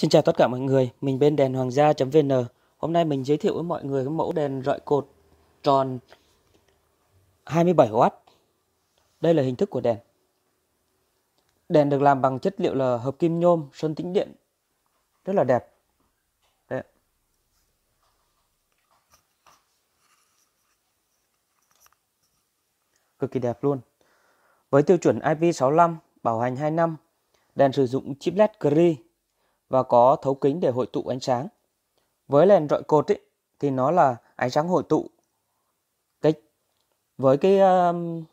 Xin chào tất cả mọi người, mình bên đèn hoàng gia.vn Hôm nay mình giới thiệu với mọi người cái mẫu đèn rọi cột tròn 27W Đây là hình thức của đèn Đèn được làm bằng chất liệu là hợp kim nhôm, sơn tĩnh điện Rất là đẹp Đấy. Cực kỳ đẹp luôn Với tiêu chuẩn IP65, bảo hành 2 năm Đèn sử dụng chip LED gri và có thấu kính để hội tụ ánh sáng. Với đèn rọi cột ấy, thì nó là ánh sáng hội tụ. Cái, với cái um,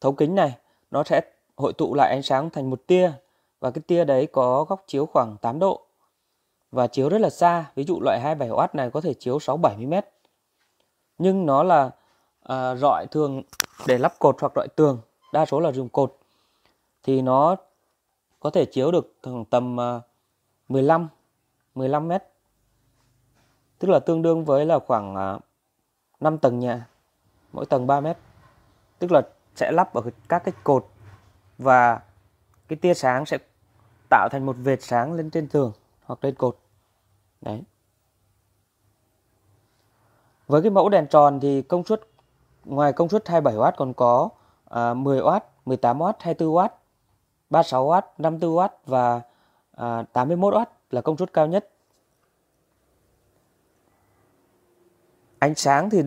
thấu kính này, nó sẽ hội tụ lại ánh sáng thành một tia và cái tia đấy có góc chiếu khoảng 8 độ và chiếu rất là xa. Ví dụ loại 27W này có thể chiếu 6-70 mét. Nhưng nó là à, rọi thường để lắp cột hoặc rọi tường, đa số là dùng cột. Thì nó có thể chiếu được tầm à, 15 15 mét tức là tương đương với là khoảng 5 à, tầng nhà mỗi tầng 3 mét tức là sẽ lắp ở các cái cột và cái tia sáng sẽ tạo thành một vệt sáng lên trên tường hoặc lên cột đấy với cái mẫu đèn tròn thì công suất ngoài công suất 27W còn có à, 10W, 18W, 24W, 36W, 54W và à, 81W là công suất cao nhất. Ánh sáng thì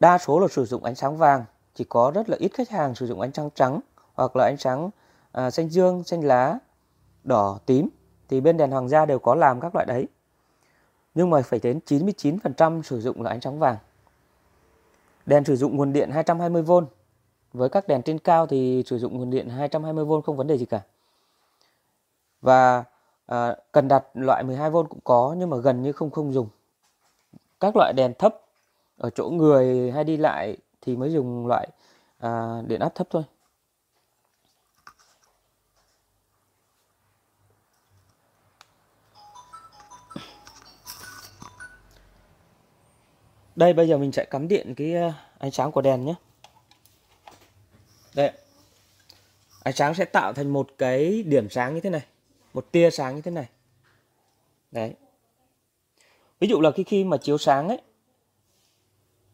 đa số là sử dụng ánh sáng vàng, chỉ có rất là ít khách hàng sử dụng ánh sáng trắng hoặc là ánh sáng à, xanh dương, xanh lá, đỏ, tím. Thì bên đèn hoàng gia đều có làm các loại đấy. Nhưng mà phải đến 99% sử dụng là ánh sáng vàng. Đèn sử dụng nguồn điện 220V. Với các đèn trên cao thì sử dụng nguồn điện 220V không vấn đề gì cả. Và à, cần đặt loại 12V cũng có nhưng mà gần như không không dùng các loại đèn thấp ở chỗ người hay đi lại thì mới dùng loại à, điện áp thấp thôi đây bây giờ mình sẽ cắm điện cái à, ánh sáng của đèn nhé đây ánh sáng sẽ tạo thành một cái điểm sáng như thế này một tia sáng như thế này đấy ví dụ là khi khi mà chiếu sáng ấy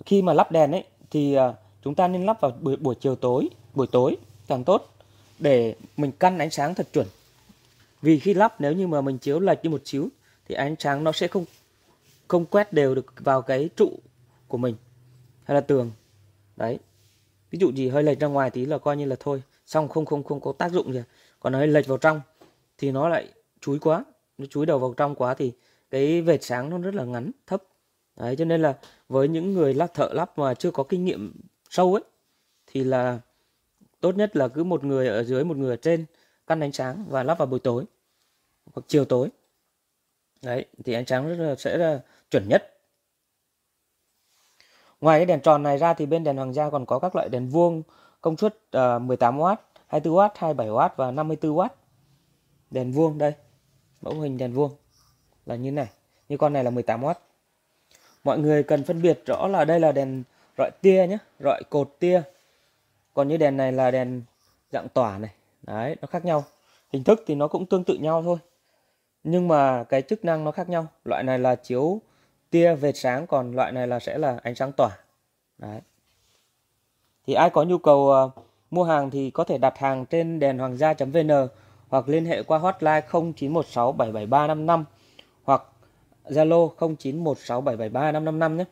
khi mà lắp đèn ấy thì à, chúng ta nên lắp vào buổi, buổi chiều tối buổi tối càng tốt để mình căn ánh sáng thật chuẩn vì khi lắp nếu như mà mình chiếu lệch đi một xíu thì ánh sáng nó sẽ không không quét đều được vào cái trụ của mình hay là tường đấy ví dụ gì hơi lệch ra ngoài tí là coi như là thôi xong không không không có tác dụng gì còn hơi lệch vào trong thì nó lại chúi quá nó chúi đầu vào trong quá thì cái vệt sáng nó rất là ngắn thấp đấy cho nên là với những người lắp thợ lắp mà chưa có kinh nghiệm sâu ấy thì là tốt nhất là cứ một người ở dưới một người ở trên căn ánh sáng và lắp vào buổi tối hoặc chiều tối đấy thì ánh sáng rất là, sẽ là chuẩn nhất ngoài cái đèn tròn này ra thì bên đèn hoàng gia còn có các loại đèn vuông công suất uh, 18W 24W 27W và 54W đèn vuông đây mẫu hình đèn vuông là như này như con này là 18W mọi người cần phân biệt rõ là đây là đèn rọi tia nhé rọi cột tia còn như đèn này là đèn dạng tỏa này đấy nó khác nhau hình thức thì nó cũng tương tự nhau thôi nhưng mà cái chức năng nó khác nhau loại này là chiếu tia về sáng còn loại này là sẽ là ánh sáng tỏa đấy thì ai có nhu cầu uh, mua hàng thì có thể đặt hàng trên đèn hoàng gia vn hoặc liên hệ qua hotline 0916 hoặc Zalo 0916 nhé.